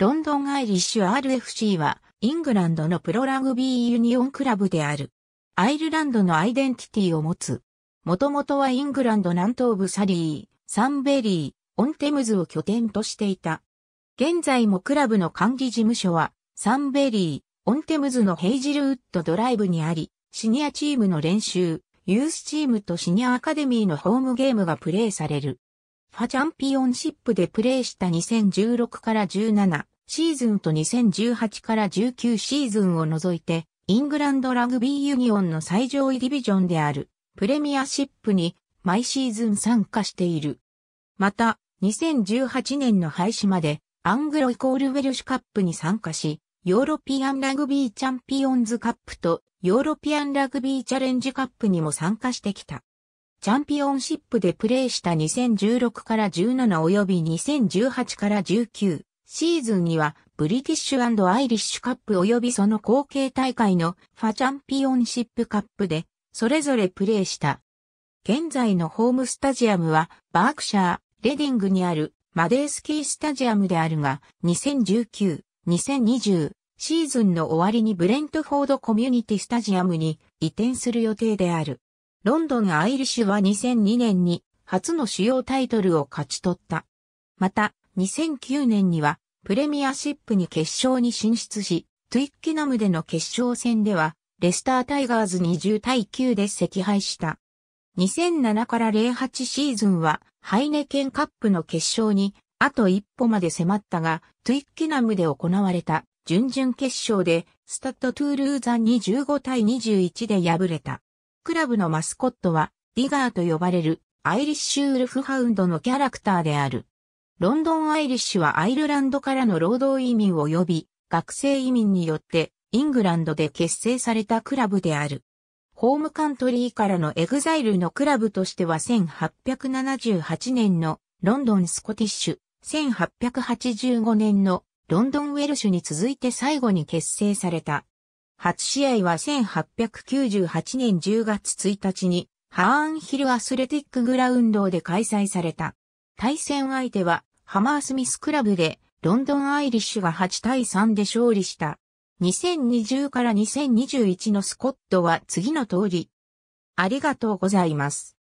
ロンドンアイリッシュ RFC は、イングランドのプロラグビーユニオンクラブである。アイルランドのアイデンティティを持つ。もともとはイングランド南東部サリー、サンベリー、オンテムズを拠点としていた。現在もクラブの管理事務所は、サンベリー、オンテムズのヘイジルウッドドライブにあり、シニアチームの練習、ユースチームとシニアアカデミーのホームゲームがプレーされる。ファチャンピオンシップでプレーした2016から17シーズンと2018から19シーズンを除いて、イングランドラグビーユニオンの最上位ディビジョンであるプレミアシップに毎シーズン参加している。また、2018年の廃止までアングロイコールウェルシュカップに参加し、ヨーロピアンラグビーチャンピオンズカップとヨーロピアンラグビーチャレンジカップにも参加してきた。チャンピオンシップでプレーした2016から17及び2018から19シーズンにはブリティッシュアイリッシュカップ及びその後継大会のファチャンピオンシップカップでそれぞれプレーした。現在のホームスタジアムはバークシャー、レディングにあるマデースキースタジアムであるが2019、2020シーズンの終わりにブレントフォードコミュニティスタジアムに移転する予定である。ロンドンアイリッシュは2002年に初の主要タイトルを勝ち取った。また、2009年にはプレミアシップに決勝に進出し、トゥイッキナムでの決勝戦では、レスタータイガーズ20対9で赤敗した。2007から08シーズンは、ハイネケンカップの決勝に、あと一歩まで迫ったが、トゥイッキナムで行われた準々決勝で、スタッドトゥールーザン25対21で敗れた。クラブのマスコットは、ディガーと呼ばれる、アイリッシュウルフハウンドのキャラクターである。ロンドンアイリッシュはアイルランドからの労働移民及び学生移民によってイングランドで結成されたクラブである。ホームカントリーからのエグザイルのクラブとしては1878年のロンドンスコティッシュ、1885年のロンドンウェルシュに続いて最後に結成された。初試合は1898年10月1日に、ハーンヒルアスレティックグラウンドで開催された。対戦相手は、ハマースミスクラブで、ロンドンアイリッシュが8対3で勝利した。2020から2021のスコットは次の通り。ありがとうございます。